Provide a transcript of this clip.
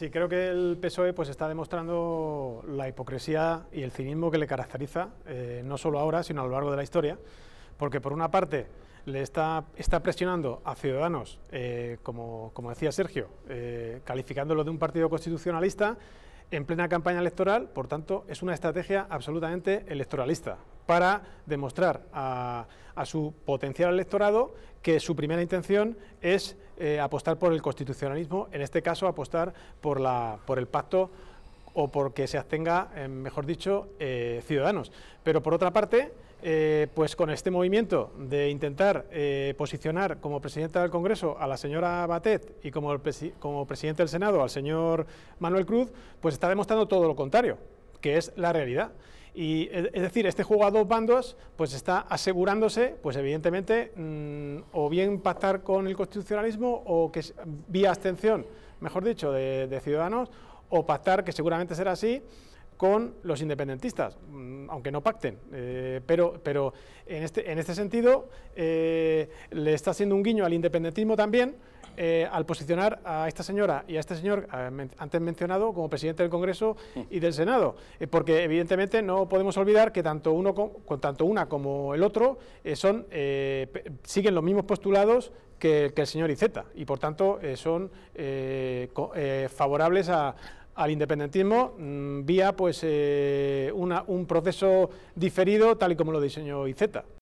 Sí, creo que el PSOE pues está demostrando la hipocresía y el cinismo que le caracteriza, eh, no solo ahora, sino a lo largo de la historia, porque por una parte le está, presionando a ciudadanos, eh, como, decía Sergio, eh, calificándolo de un partido constitucionalista en plena campaña electoral, por tanto, es una estrategia absolutamente electoralista para demostrar a, su potencial electorado que su primera intención es eh, apostar por el constitucionalismo, en este caso apostar por, el pacto o que se abstenga, eh, mejor dicho, eh, ciudadanos. Pero por otra parte, pues con este movimiento de intentar posicionar como presidenta del Congreso a la señora Batet y como, como presidente del Senado al señor Manuel Cruz, pues está demostrando todo lo contrario, que es la realidad. Y eh, es decir, este juego a dos bandos pues está asegurándose, pues evidentemente, mm, o bien pactar con el constitucionalismo o que vía abstención, mejor dicho, de, ciudadanos, o pactar, que seguramente será así, con los independentistas, mm, aunque no pacten. Eh, pero pero en, este, en este sentido eh, le está haciendo un guiño al independentismo también, eh, al posicionar a esta señora y a este señor eh, antes mencionado como presidente del Congreso y del Senado, eh, porque evidentemente no podemos olvidar que tanto uno con, tanto una como el otro son siguen los mismos postulados que, el señor Iceta y por tanto son favorables al independentismo mm, vía pues un proceso diferido tal y como lo diseñó Iceta.